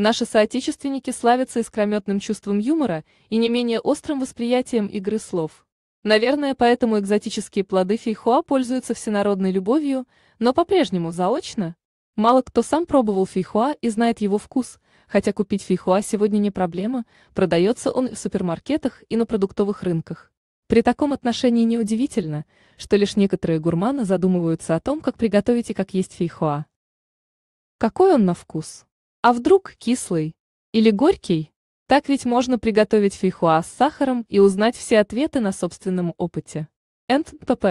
Наши соотечественники славятся искрометным чувством юмора и не менее острым восприятием игры слов. Наверное, поэтому экзотические плоды фейхоа пользуются всенародной любовью, но по-прежнему заочно. Мало кто сам пробовал фейхоа и знает его вкус, хотя купить фейхоа сегодня не проблема, продается он в супермаркетах и на продуктовых рынках. При таком отношении неудивительно, что лишь некоторые гурманы задумываются о том, как приготовить и как есть фейхоа. Какой он на вкус? А вдруг кислый? Или горький? Так ведь можно приготовить фейхоа с сахаром и узнать все ответы на собственном опыте. НПП.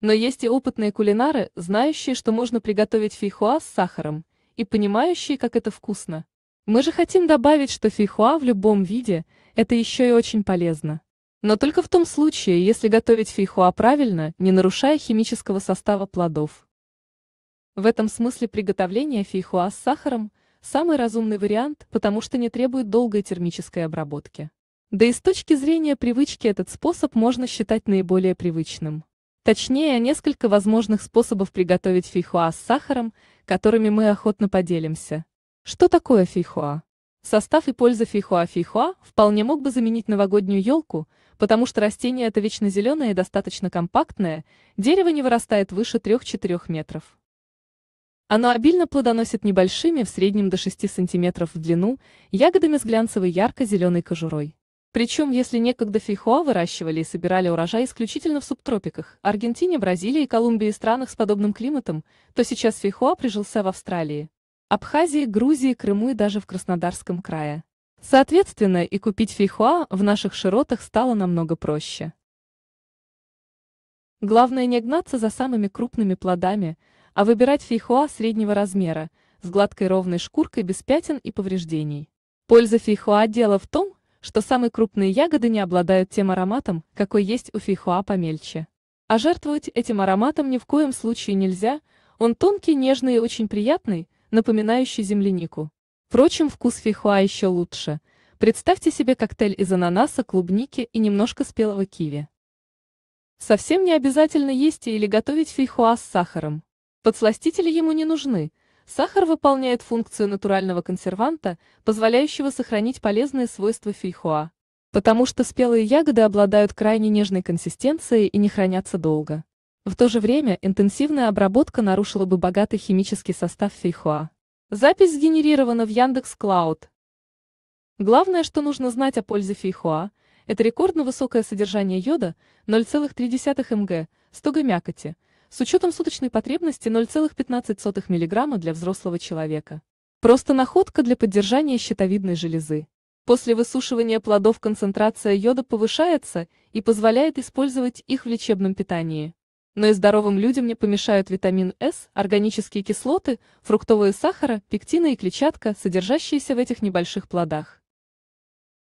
Но есть и опытные кулинары, знающие, что можно приготовить фейхоа с сахаром, и понимающие, как это вкусно. Мы же хотим добавить, что фейхоа в любом виде – это еще и очень полезно. Но только в том случае, если готовить фейхоа правильно, не нарушая химического состава плодов. В этом смысле приготовление фейхоа с сахаром – Самый разумный вариант, потому что не требует долгой термической обработки. Да и с точки зрения привычки этот способ можно считать наиболее привычным. Точнее, несколько возможных способов приготовить фейхоа с сахаром, которыми мы охотно поделимся. Что такое фейхоа? Состав и польза фейхоа фейхоа вполне мог бы заменить новогоднюю елку, потому что растение это вечно зеленое и достаточно компактное, дерево не вырастает выше 3-4 метров. Оно обильно плодоносит небольшими, в среднем до 6 см в длину, ягодами с глянцевой ярко-зеленой кожурой. Причем, если некогда фейхоа выращивали и собирали урожай исключительно в субтропиках, Аргентине, Бразилии, Колумбии и странах с подобным климатом, то сейчас фейхоа прижился в Австралии, Абхазии, Грузии, Крыму и даже в Краснодарском крае. Соответственно, и купить фейхоа в наших широтах стало намного проще. Главное не гнаться за самыми крупными плодами – а выбирать фейхоа среднего размера, с гладкой ровной шкуркой без пятен и повреждений. Польза фейхоа дело в том, что самые крупные ягоды не обладают тем ароматом, какой есть у фейхоа помельче. А жертвовать этим ароматом ни в коем случае нельзя, он тонкий, нежный и очень приятный, напоминающий землянику. Впрочем, вкус фейхоа еще лучше. Представьте себе коктейль из ананаса, клубники и немножко спелого киви. Совсем не обязательно есть или готовить фейхоа с сахаром. Подсластители ему не нужны. Сахар выполняет функцию натурального консерванта, позволяющего сохранить полезные свойства фейхоа. Потому что спелые ягоды обладают крайне нежной консистенцией и не хранятся долго. В то же время интенсивная обработка нарушила бы богатый химический состав фейхоа. Запись сгенерирована в Яндекс Клауд. Главное, что нужно знать о пользе фейхоа, это рекордно высокое содержание йода 0,3 мг, стога мякоти – с учетом суточной потребности 0,15 мг для взрослого человека. Просто находка для поддержания щитовидной железы. После высушивания плодов концентрация йода повышается и позволяет использовать их в лечебном питании. Но и здоровым людям не помешают витамин С, органические кислоты, фруктовые сахара, пектина и клетчатка, содержащиеся в этих небольших плодах.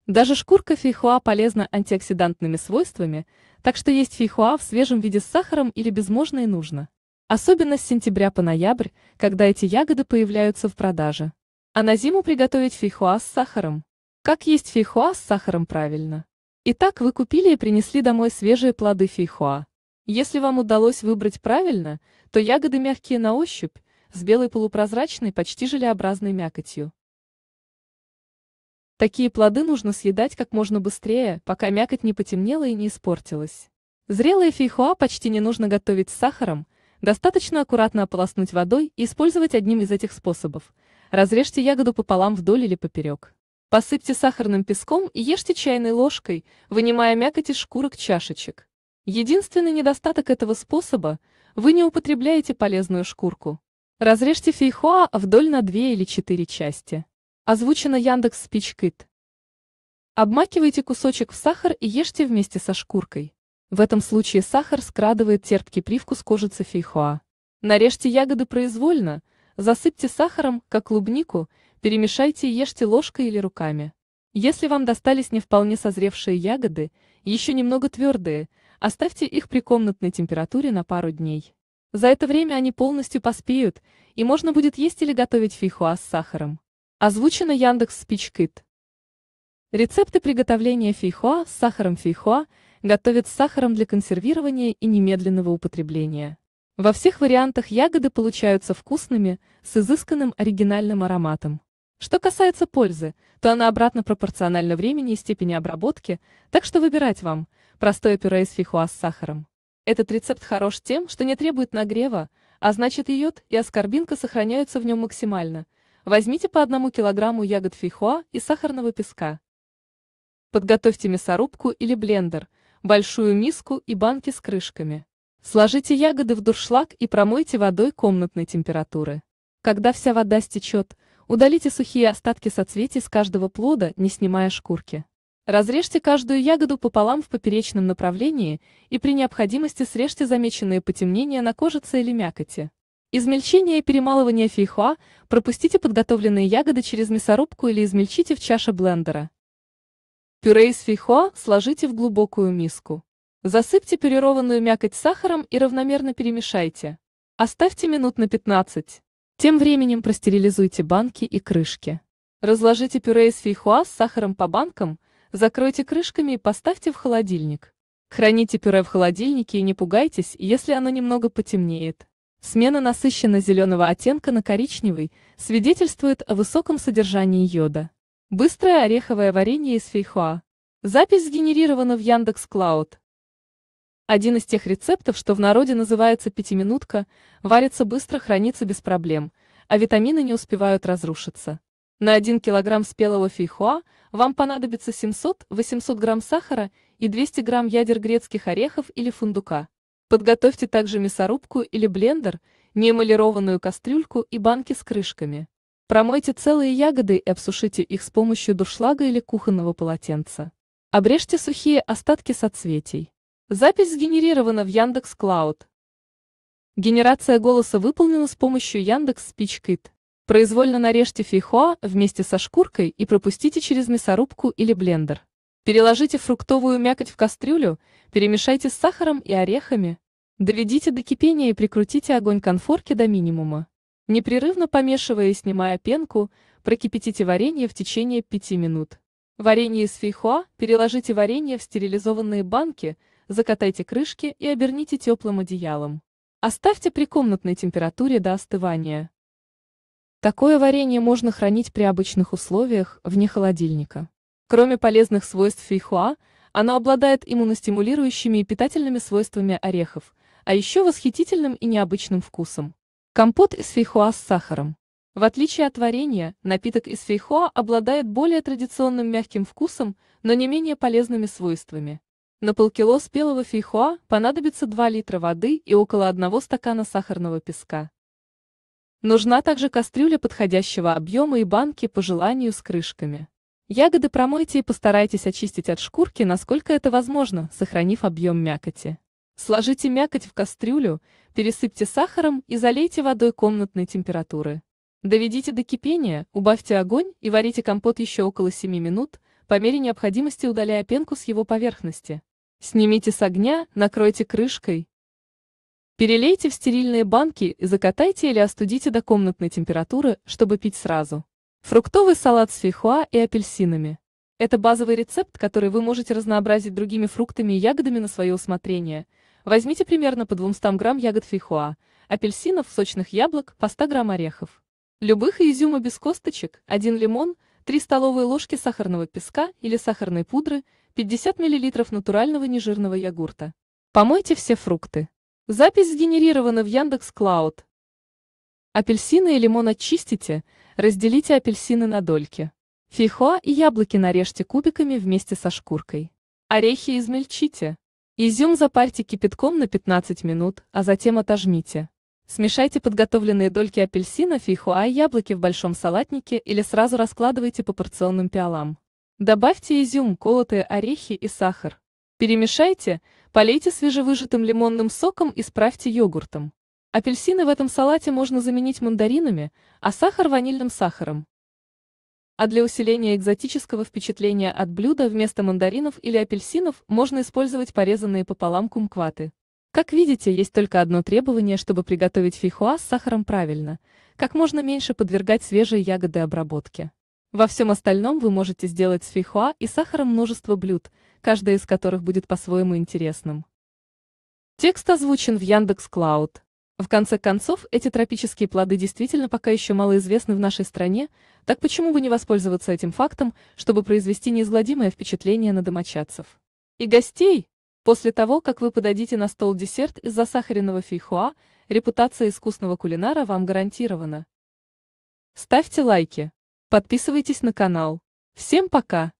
Даже шкурка фейхоа полезна антиоксидантными свойствами, так что есть фейхоа в свежем виде с сахаром или без можно и нужно. Особенно с сентября по ноябрь, когда эти ягоды появляются в продаже. А на зиму приготовить фейхоа с сахаром. Как есть фейхоа с сахаром правильно? Итак, вы купили и принесли домой свежие плоды фейхоа. Если вам удалось выбрать правильно, то ягоды мягкие на ощупь, с белой полупрозрачной, почти желеобразной мякотью. Такие плоды нужно съедать как можно быстрее, пока мякоть не потемнела и не испортилась. Зрелые фейхоа почти не нужно готовить с сахаром, достаточно аккуратно ополоснуть водой и использовать одним из этих способов. Разрежьте ягоду пополам вдоль или поперек. Посыпьте сахарным песком и ешьте чайной ложкой, вынимая мякоть из шкурок чашечек. Единственный недостаток этого способа – вы не употребляете полезную шкурку. Разрежьте фейхоа вдоль на две или четыре части. Озвучено Яндекс Спичкит. Обмакивайте кусочек в сахар и ешьте вместе со шкуркой. В этом случае сахар скрадывает терпкий привкус кожицы фейхоа. Нарежьте ягоды произвольно, засыпьте сахаром, как клубнику, перемешайте и ешьте ложкой или руками. Если вам достались не вполне созревшие ягоды, еще немного твердые, оставьте их при комнатной температуре на пару дней. За это время они полностью поспеют, и можно будет есть или готовить фейхоа с сахаром. Озвучено Яндекс Спичкит. Рецепты приготовления фейхоа с сахаром фейхоа готовят с сахаром для консервирования и немедленного употребления. Во всех вариантах ягоды получаются вкусными, с изысканным оригинальным ароматом. Что касается пользы, то она обратно пропорциональна времени и степени обработки, так что выбирать вам простое пюре из фихуа с сахаром. Этот рецепт хорош тем, что не требует нагрева, а значит йод и аскорбинка сохраняются в нем максимально, Возьмите по одному килограмму ягод фейхоа и сахарного песка. Подготовьте мясорубку или блендер, большую миску и банки с крышками. Сложите ягоды в дуршлаг и промойте водой комнатной температуры. Когда вся вода стечет, удалите сухие остатки соцветий с каждого плода, не снимая шкурки. Разрежьте каждую ягоду пополам в поперечном направлении и при необходимости срежьте замеченные потемнения на кожице или мякоти. Измельчение и перемалывание фейхоа пропустите подготовленные ягоды через мясорубку или измельчите в чаше блендера. Пюре из фейхоа сложите в глубокую миску. Засыпьте пюрированную мякоть сахаром и равномерно перемешайте. Оставьте минут на 15. Тем временем простерилизуйте банки и крышки. Разложите пюре из фейхоа с сахаром по банкам, закройте крышками и поставьте в холодильник. Храните пюре в холодильнике и не пугайтесь, если оно немного потемнеет. Смена насыщенно зеленого оттенка на коричневый свидетельствует о высоком содержании йода. Быстрое ореховое варенье из фейхоа. Запись сгенерирована в Яндекс Клауд. Один из тех рецептов, что в народе называется пятиминутка, варится быстро, хранится без проблем, а витамины не успевают разрушиться. На 1 килограмм спелого фейхоа вам понадобится 700-800 грамм сахара и 200 грамм ядер грецких орехов или фундука. Подготовьте также мясорубку или блендер, неэмалированную кастрюльку и банки с крышками. Промойте целые ягоды и обсушите их с помощью душлага или кухонного полотенца. Обрежьте сухие остатки соцветий. Запись сгенерирована в Яндекс Клауд. Генерация голоса выполнена с помощью Яндекс Спичкит. Произвольно нарежьте фейхоа вместе со шкуркой и пропустите через мясорубку или блендер. Переложите фруктовую мякоть в кастрюлю, перемешайте с сахаром и орехами. Доведите до кипения и прикрутите огонь конфорки до минимума. Непрерывно помешивая и снимая пенку, прокипятите варенье в течение 5 минут. Варенье из фейхоа переложите варенье в стерилизованные банки, закатайте крышки и оберните теплым одеялом. Оставьте при комнатной температуре до остывания. Такое варенье можно хранить при обычных условиях вне холодильника. Кроме полезных свойств фейхоа, оно обладает иммуностимулирующими и питательными свойствами орехов, а еще восхитительным и необычным вкусом. Компот из фейхоа с сахаром. В отличие от варенья, напиток из фейхоа обладает более традиционным мягким вкусом, но не менее полезными свойствами. На полкило спелого фейхоа понадобится 2 литра воды и около 1 стакана сахарного песка. Нужна также кастрюля подходящего объема и банки по желанию с крышками. Ягоды промойте и постарайтесь очистить от шкурки, насколько это возможно, сохранив объем мякоти. Сложите мякоть в кастрюлю, пересыпьте сахаром и залейте водой комнатной температуры. Доведите до кипения, убавьте огонь и варите компот еще около 7 минут, по мере необходимости удаляя пенку с его поверхности. Снимите с огня, накройте крышкой. Перелейте в стерильные банки и закатайте или остудите до комнатной температуры, чтобы пить сразу. Фруктовый салат с фейхоа и апельсинами. Это базовый рецепт, который вы можете разнообразить другими фруктами и ягодами на свое усмотрение. Возьмите примерно по 200 грамм ягод фейхоа, апельсинов, сочных яблок, по 100 грамм орехов. Любых и изюма без косточек, 1 лимон, 3 столовые ложки сахарного песка или сахарной пудры, 50 мл натурального нежирного йогурта. Помойте все фрукты. Запись сгенерирована в Яндекс.Клауд. Апельсины и лимон очистите, разделите апельсины на дольки. Фейхоа и яблоки нарежьте кубиками вместе со шкуркой. Орехи измельчите. Изюм запарьте кипятком на 15 минут, а затем отожмите. Смешайте подготовленные дольки апельсина, фейхоа и яблоки в большом салатнике или сразу раскладывайте по порционным пиалам. Добавьте изюм, колотые орехи и сахар. Перемешайте, полейте свежевыжатым лимонным соком и справьте йогуртом. Апельсины в этом салате можно заменить мандаринами, а сахар – ванильным сахаром. А для усиления экзотического впечатления от блюда вместо мандаринов или апельсинов можно использовать порезанные пополам кумкваты. Как видите, есть только одно требование, чтобы приготовить фейхоа с сахаром правильно – как можно меньше подвергать свежие ягоды обработке. Во всем остальном вы можете сделать с фейхоа и сахаром множество блюд, каждое из которых будет по-своему интересным. Текст озвучен в Яндекс.Клауд. В конце концов, эти тропические плоды действительно пока еще малоизвестны в нашей стране, так почему бы не воспользоваться этим фактом, чтобы произвести неизгладимое впечатление на домочадцев? И гостей! После того, как вы подадите на стол десерт из засахаренного фейхуа, репутация искусного кулинара вам гарантирована. Ставьте лайки. Подписывайтесь на канал. Всем пока!